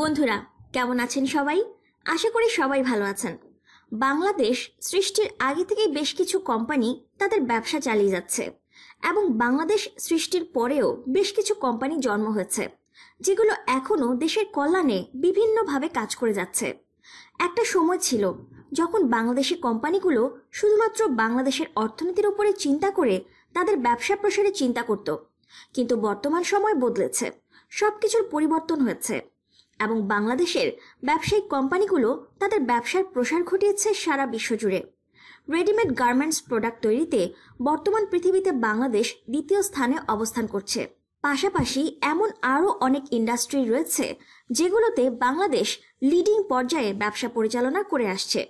বন্ধুরা কেমন আছেন সবাই আশা করি সবাই ভালো আছেন বাংলাদেশ সৃষ্টির আগে থেকে বেশ কিছু কোম্পানি তাদের ব্যবসা চালিয়ে যাচ্ছে এবং বাংলাদেশ সৃষ্টির পরেও বেশ কিছু কোম্পানি জন্ম হয়েছে যেগুলো এখনও দেশের কল্যাণে বিভিন্নভাবে কাজ করে যাচ্ছে একটা সময় ছিল যখন বাংলাদেশি কোম্পানিগুলো শুধুমাত্র বাংলাদেশের অর্থনীতির উপরে চিন্তা করে তাদের ব্যবসা প্রসারে চিন্তা করত কিন্তু বর্তমান সময় বদলেছে সব কিছুর পরিবর্তন হয়েছে এবং বাংলাদেশের ব্যবসায়িক কোম্পানিগুলো তাদের ব্যবসার প্রসার ঘটিয়েছে সারা বিশ্বজুড়ে রেডিমেড গার্মেন্টস প্রোডাক্ট তৈরিতে বর্তমান পৃথিবীতে বাংলাদেশ দ্বিতীয় স্থানে অবস্থান করছে পাশাপাশি এমন আরও অনেক ইন্ডাস্ট্রি রয়েছে যেগুলোতে বাংলাদেশ লিডিং পর্যায়ে ব্যবসা পরিচালনা করে আসছে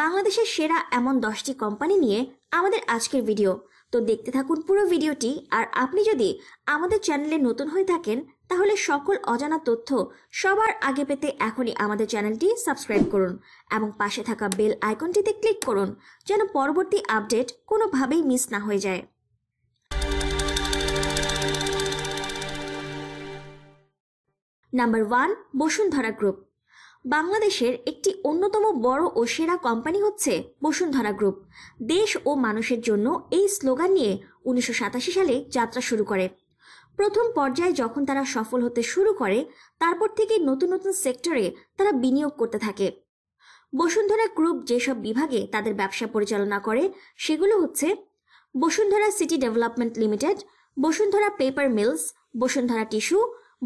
বাংলাদেশের সেরা এমন দশটি কোম্পানি নিয়ে আমাদের আজকের ভিডিও তো দেখতে থাকুন পুরো ভিডিওটি আর আপনি যদি আমাদের চ্যানেলে নতুন হয়ে থাকেন তাহলে সকল অজানা তথ্য সবার আগে পেতে এখনই আমাদের চ্যানেলটি সাবস্ক্রাইব করুন এবং পাশে থাকা বেল আইকনটিতে ক্লিক করুন যেন পরবর্তী আপডেট কোনোভাবেই মিস না হয়ে যায় নাম্বার ওয়ান বসুন্ধরা গ্রুপ বাংলাদেশের একটি অন্যতম বড় ও সেরা কোম্পানি হচ্ছে বসুন্ধরা গ্রুপ দেশ ও মানুষের জন্য এই স্লোগান নিয়ে উনিশশো সালে যাত্রা শুরু করে প্রথম পর্যায়ে যখন তারা সফল হতে শুরু করে তারপর থেকে নতুন নতুন সেক্টরে তারা বিনিয়োগ করতে থাকে বসুন্ধরা গ্রুপ যেসব বিভাগে তাদের ব্যবসা পরিচালনা করে সেগুলো হচ্ছে Bashundhara city development limited Bashundhara paper mills Bashundhara tissue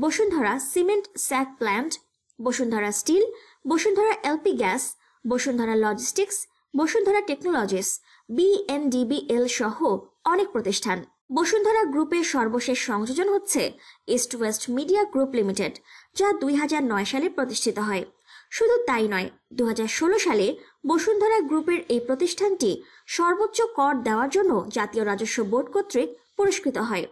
Bashundhara cement sack plant Bashundhara steel Bashundhara LP gas Bashundhara logistics Bashundhara technologies BNDBL সহ অনেক প্রতিষ্ঠান বসুন্ধরা গ্রুপের সর্বশেষ সংযোজন হচ্ছে east west media group limited যা দুই সালে প্রতিষ্ঠিত হয় শুধু তাই নয় দু সালে বসুন্ধরা গ্রুপের এই প্রতিষ্ঠানটি সর্বোচ্চ কর দেওয়ার জন্য জাতীয় রাজস্ব বোর্ড কর্তৃক পুরস্কৃত হয়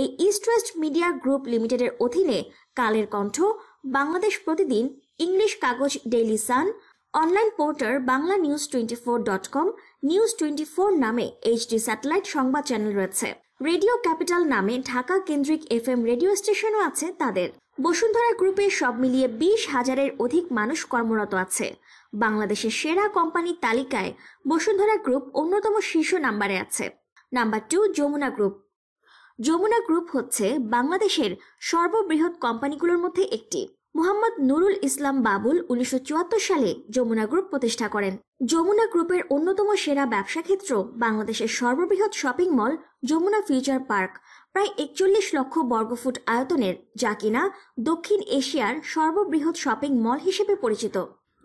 এই ইস্ট ওয়েস্ট মিডিয়া গ্রুপ লিমিটেডের অধীনে কালের কণ্ঠ বাংলাদেশ প্রতিদিন ইংলিশ কাগজ daily sun online portal Bangla news twenty four dot com news twenty four নামে এইচডি স্যাটেলাইট সংবাদ চ্যানেল রয়েছে রেডিও ক্যাপিটাল নামে ঢাকা কেন্দ্রিক এফ এম রেডিও স্টেশনও আছে তাদের বসুন্ধরা গ্রুপে সব মিলিয়ে বিশ হাজারের অধিক মানুষ কর্মরত আছে বাংলাদেশের সেরা কোম্পানির তালিকায় বসুন্ধরা গ্রুপ অন্যতম শীর্ষ নাম্বারে আছে number two Jamuna group Jamuna group হচ্ছে বাংলাদেশের সর্ববৃহৎ কোম্পানিগুলোর মধ্যে একটি মোহাম্মদ নুরুল ইসলাম বাবুল উনিশশো সালে যমুনা গ্রুপ প্রতিষ্ঠা করেন যমুনা গ্রুপের অন্যতম সেরা ব্যবসা ক্ষেত্র বাংলাদেশের সর্ববৃহৎ shopping mall Jamuna future park প্রায় একচল্লিশ লক্ষ বর্গফুট আয়তনের যা কিনা দক্ষিণ এশিয়ার সর্ববৃহৎ শপিং মল হিসেবে পরিচিত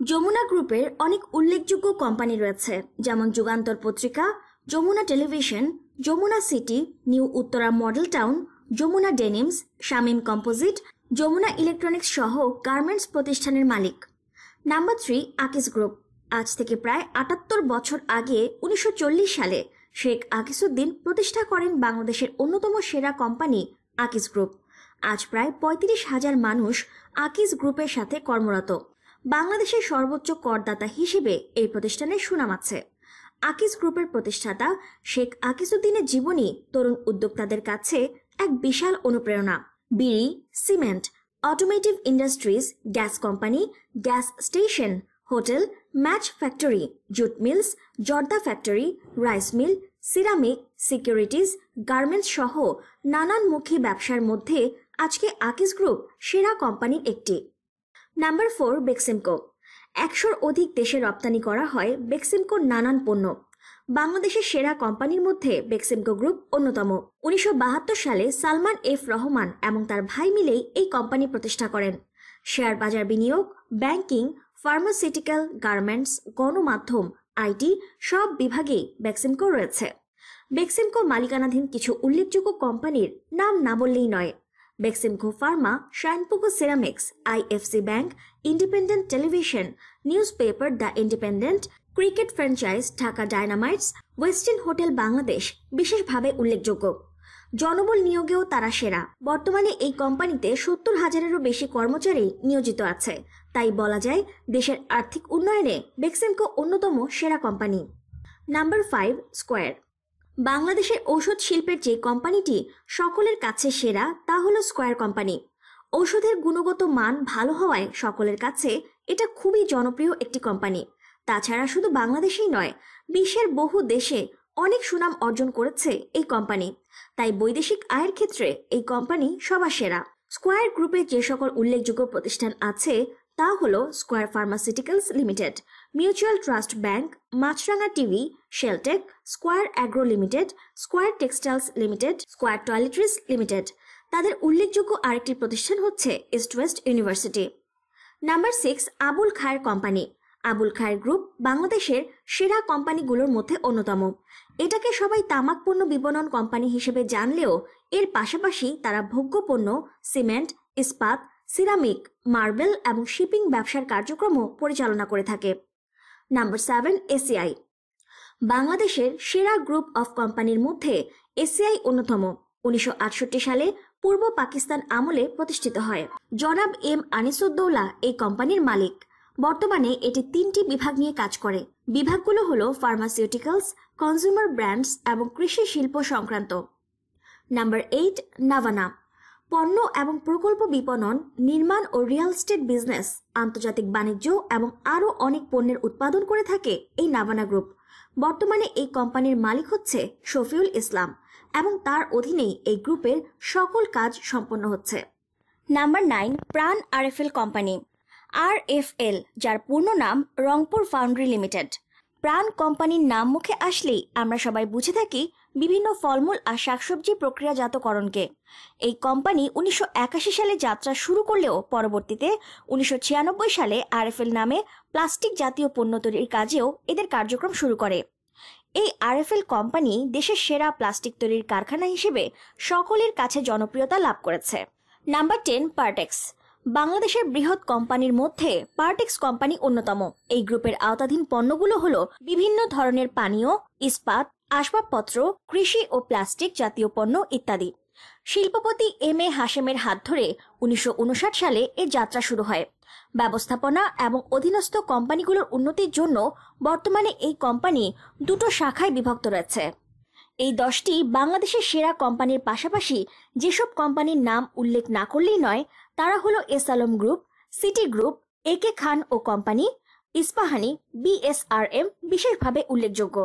যমুনা গ্রুপের অনেক উল্লেখযোগ্য কোম্পানি রয়েছে যেমন যুগান্তর পত্রিকা Jamuna television Jamuna city new Uttara model town Jamuna denims Shamim composite Jamuna electronics সহ গার্মেন্টস প্রতিষ্ঠানের মালিক নাম্বার থ্রি আকিস গ্রুপ আজ থেকে প্রায় আটাত্তর বছর আগে উনিশশো সালে শেখ আকিসুদ্দিন প্রতিষ্ঠা করেন বাংলাদেশের অন্যতম সেরা কোম্পানি আকিস গ্রুপ আজ প্রায় পঁয়ত্রিশ হাজার মানুষ আকিস গ্রুপের সাথে কর্মরত বাংলাদেশের সর্বোচ্চ করদাতা হিসেবে এই প্রতিষ্ঠানের সুনাম আছে আকিস গ্রুপের প্রতিষ্ঠাতা শেখ আকিসুদ্দিনের জীবনী তরুণ উদ্যোক্তাদের কাছে এক বিশাল অনুপ্রেরণা bidi cement automotive industries gas company gas station hotel match factory jute mills জর্দা factory rice mill ceramic securities garments সহ নানানমুখী ব্যবসার মধ্যে আজকে আকিস গ্রুপ সেরা কোম্পানির একটি নাম্বার ফোর বেক্সিমকো একশোর অধিক দেশে রপ্তানি করা হয় বেক্সিমকোর নানান পণ্য বাংলাদেশের সেরা কোম্পানির মধ্যে বেক্সিমকো গ্রুপ অন্যতম উনিশশো সালে সালমান এফ রহমান এবং তার ভাই মিলেই এই কোম্পানি প্রতিষ্ঠা করেন শেয়ার বাজার বিনিয়োগ ব্যাংকিং ফার্মাসিউটিক্যাল গার্মেন্টস গণমাধ্যম আইটি সব বিভাগেই বেক্সিমকো রয়েছে বেক্সিমকো মালিকানাধীন কিছু উল্লেখযোগ্য কোম্পানির নাম না বললেই নয় Beximco pharma Shinepukur ceramics IFC bank independent television news paper the independent cricket franchise Dhaka dynamites western hotel Bangladesh বিশেষভাবে উল্লেখযোগ্য জনবল নিয়োগেও তারা সেরা বর্তমানে এই কোম্পানিতে সত্তর হাজারেরও বেশি কর্মচারী নিয়োজিত আছে তাই বলা যায় দেশের আর্থিক উন্নয়নে বেক্সেমকো অন্যতম সেরা কোম্পানি নাম্বার ফাইভ স্কোয়ার বাংলাদেশের ঔষধ শিল্পের যে কোম্পানিটি সকলের কাছে সেরা তা হলো স্কোয়ার কোম্পানি ঔষধের গুণগত মান ভালো হওয়ায় সকলের কাছে এটা খুবই জনপ্রিয় একটি কোম্পানি তাছাড়া শুধু বাংলাদেশেই নয় বিশ্বের বহু দেশে অনেক সুনাম অর্জন করেছে এই কোম্পানি তাই বৈদেশিক আয়ের ক্ষেত্রে এই কোম্পানি সবার সেরা স্কোয়ার গ্রুপে যে সকল উল্লেখযোগ্য প্রতিষ্ঠান আছে তা হল square pharmaceuticals limited mutual trust bank Maasranga TV Sheltech square agro limited square textiles limited square toiletries limited তাদের উল্লেখযোগ্য আরেকটি প্রতিষ্ঠান হচ্ছে east west university number six Abul Khair company Abul Khair group বাংলাদেশের সেরা কোম্পানিগুলোর মধ্যে অন্যতম এটাকে সবাই তামাক পণ্য বিপণন কোম্পানি হিসেবে জানলেও এর পাশাপাশি তারা ভোগ্য পণ্য সিমেন্ট ইস্পাত সিরামিক মার্বেল এবং শিপিং ব্যবসার কার্যক্রমও পরিচালনা করে থাকে নাম্বার সেভেন এসিআই বাংলাদেশের সেরা গ্রুপ অফ কোম্পানির মধ্যে এসিআই অন্যতম উনিশশো সালে পূর্ব পাকিস্তান আমলে প্রতিষ্ঠিত হয় জনাব এম আনিসুদ্দৌলা এই কোম্পানির মালিক বর্তমানে এটি তিনটি বিভাগ নিয়ে কাজ করে বিভাগগুলো হলো ফার্মাসিউটিক্যালস কনজিউমার ব্র্যান্ডস এবং কৃষি শিল্প সংক্রান্ত নাম্বার এইট নাভানা পণ্য এবং প্রকল্প বিপণন নির্মাণ ও রিয়েল স্টেট বিজনেস আন্তর্জাতিক বাণিজ্য এবং আরও অনেক পণ্যের উৎপাদন করে থাকে এই নাভানা গ্রুপ বর্তমানে এই কোম্পানির মালিক হচ্ছে শফিউল ইসলাম এবং তার অধীনেই এই গ্রুপের সকল কাজ সম্পন্ন হচ্ছে number nine Pran RFL company R F L যার পূর্ণ নাম রংপুর ফাউন্ড্রি লিমিটেড প্রাণ কোম্পানির নাম মুখে আসলেই আমরা সবাই বুঝে থাকি বিভিন্ন ফলমূল আর শাকসবজি প্রক্রিয়াজাতকরণকে এই কোম্পানি উনিশশো সালে যাত্রা শুরু করলেও পরবর্তীতে উনিশশো সালে আর এফ এল নামে প্লাস্টিক জাতীয় পণ্য তৈরির কাজেও এদের কার্যক্রম শুরু করে এই আর এফ এল কোম্পানি দেশের সেরা প্লাস্টিক তৈরির কারখানা হিসেবে সকলের কাছে জনপ্রিয়তা লাভ করেছে নাম্বার টেন পার্টেক্স বাংলাদেশের বৃহৎ কোম্পানির মধ্যে পার্টেক্স কোম্পানি অন্যতম এই গ্রুপের আওতাধীন পণ্যগুলো হলো বিভিন্ন ধরনের পানীয় ইস্পাত আসবাবপত্র কৃষি ও প্লাস্টিক জাতীয় পণ্য ইত্যাদি শিল্পপতি এম এ হাশেমের হাত ধরে উনিশশো সালে এর যাত্রা শুরু হয় ব্যবস্থাপনা এবং অধীনস্থ কোম্পানিগুলোর উন্নতির জন্য বর্তমানে এই কোম্পানি দুটো শাখায় বিভক্ত রয়েছে এই দশটি বাংলাদেশের সেরা কোম্পানির পাশাপাশি যেসব কোম্পানির নাম উল্লেখ না করলেই নয় তারা হলো S Alam group city group A K Khan ও কোম্পানি ইস্পাহানি বিএসআরএম বিশেষভাবে উল্লেখযোগ্য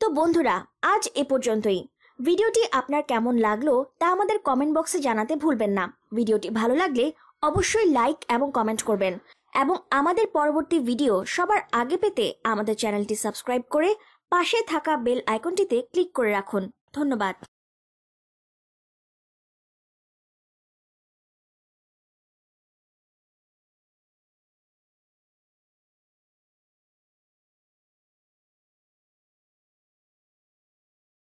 তো বন্ধুরা আজ এ পর্যন্তই ভিডিওটি আপনার কেমন লাগলো তা আমাদের কমেন্ট বক্সে জানাতে ভুলবেন না ভিডিওটি ভালো লাগলে অবশ্যই লাইক এবং কমেন্ট করবেন এবং আমাদের পরবর্তী ভিডিও সবার আগে পেতে আমাদের চ্যানেলটি সাবস্ক্রাইব করে পাশে থাকা বেল আইকনটিতে ক্লিক করে রাখুন ধন্যবাদ